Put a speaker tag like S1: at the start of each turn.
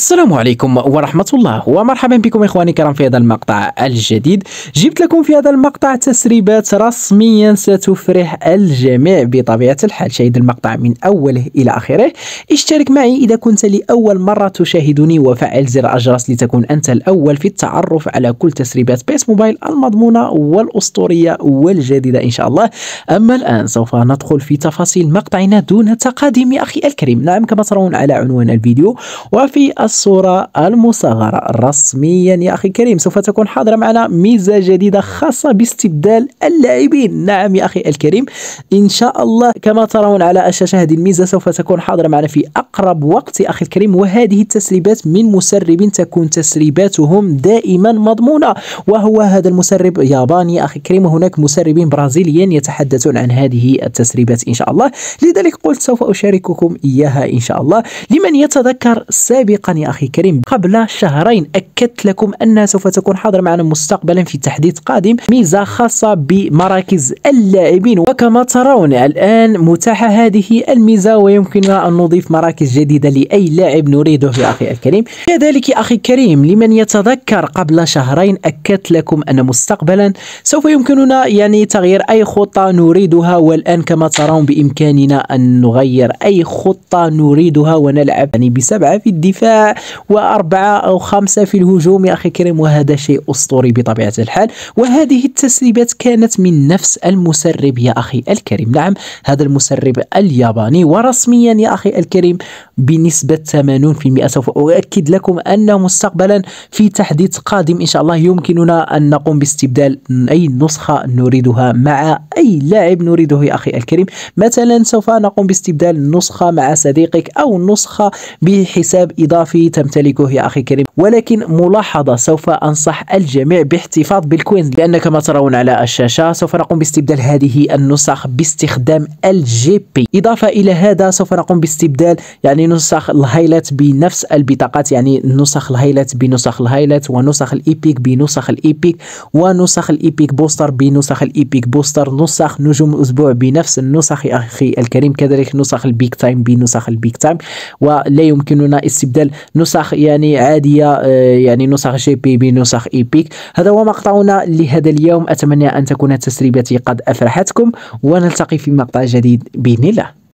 S1: السلام عليكم ورحمة الله ومرحبا بكم إخواني الكرام في هذا المقطع الجديد جبت لكم في هذا المقطع تسريبات رسميا ستفرح الجميع بطبيعة الحال شاهد المقطع من أوله إلى آخره اشترك معي إذا كنت لأول مرة تشاهدني وفعل زر الجرس لتكون أنت الأول في التعرف على كل تسريبات بيس موبايل المضمونة والأسطورية والجديدة إن شاء الله أما الآن سوف ندخل في تفاصيل مقطعنا دون تقادم يا أخي الكريم نعم كما ترون على عنوان الفيديو وفي الصورة المصغرة رسميا يا أخي كريم سوف تكون حاضرة معنا ميزة جديدة خاصة باستبدال اللاعبين نعم يا أخي الكريم إن شاء الله كما ترون على الشاشة هذه الميزة سوف تكون حاضرة معنا في أقرب وقت يا أخي الكريم وهذه التسريبات من مسرب تكون تسريباتهم دائما مضمونة وهو هذا المسرب ياباني أخي الكريم وهناك مسربين برازيليين يتحدثون عن هذه التسريبات إن شاء الله لذلك قلت سوف أشارككم إياها إن شاء الله لمن يتذكر سابقا يا أخي كريم قبل شهرين أكدت لكم أنها سوف تكون حاضرة معنا مستقبلا في تحديث قادم ميزة خاصة بمراكز اللاعبين وكما ترون الآن متاحة هذه الميزة ويمكننا أن نضيف مراكز جديدة لأي لاعب نريده يا أخي الكريم كذلك يا أخي كريم لمن يتذكر قبل شهرين أكدت لكم أن مستقبلا سوف يمكننا يعني تغيير أي خطة نريدها والآن كما ترون بإمكاننا أن نغير أي خطة نريدها ونلعب يعني بسبعة في الدفاع وأربعة أو خمسة في الهجوم يا أخي الكريم وهذا شيء أسطوري بطبيعة الحال وهذه التسريبات كانت من نفس المسرب يا أخي الكريم نعم هذا المسرب الياباني ورسميا يا أخي الكريم بنسبة 80% سوف أؤكد لكم أن مستقبلا في تحديث قادم إن شاء الله يمكننا أن نقوم باستبدال أي نسخة نريدها مع أي لاعب نريده يا أخي الكريم مثلا سوف نقوم باستبدال نسخة مع صديقك أو نسخة بحساب إضافي الوفي تمتلكه يا أخي كريم ولكن ملاحظة سوف أنصح الجميع باحتفاظ بالكوينز لأن كما ترون على الشاشة سوف نقوم باستبدال هذه النسخ باستخدام الجي بي إضافة إلى هذا سوف نقوم باستبدال يعني نسخ الهايلات بنفس البطاقات يعني نسخ الهايلات بنسخ الهايلات ونسخ الإيبيك بنسخ الإيبيك ونسخ الإيبيك بوستر بنسخ الإيبيك بوستر نسخ نجوم الأسبوع بنفس النسخ يا أخي الكريم كذلك نسخ البيك تايم بنسخ البيك تايم ولا يمكننا استبدال نسخ يعني عادية آه، يعني نسخ جي بي بي نسخ إيبيك هذا هو مقطعنا لهذا اليوم أتمنى أن تكون تسريبتي قد أفرحتكم ونلتقي في مقطع جديد بإذن الله